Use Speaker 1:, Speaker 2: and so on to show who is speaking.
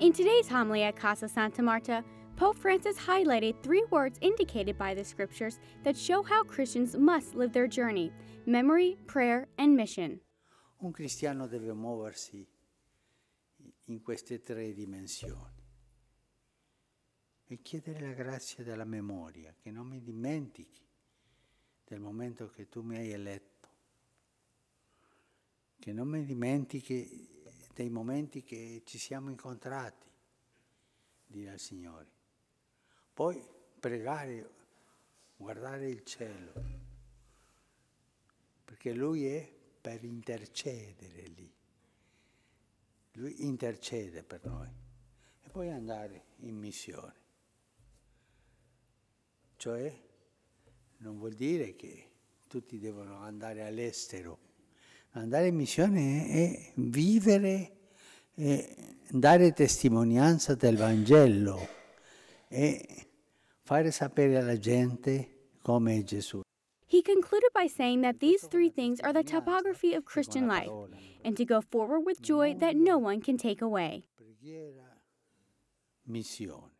Speaker 1: In today's homily at Casa Santa Marta, Pope Francis highlighted three words indicated by the scriptures that show how Christians must live their journey memory, prayer, and mission.
Speaker 2: Un cristiano deve muoversi in queste tre dimensioni e chiedere la grazia della memoria, che non mi dimentichi del momento che tu mi hai eletto, che non mi dimentichi dei momenti che ci siamo incontrati, dire al Signore. Poi pregare, guardare il cielo, perché Lui è per intercedere lì. Lui intercede per noi. E poi andare in missione. Cioè, non vuol dire che tutti devono andare all'estero. Andare in missione è vivere eh, dare testimonianza del Vangelo e fare sapere alla gente come è Gesù.
Speaker 1: He concluded by saying that these three things are the topography of Christian life, and to go forward with joy that no one can take away.
Speaker 3: Missione.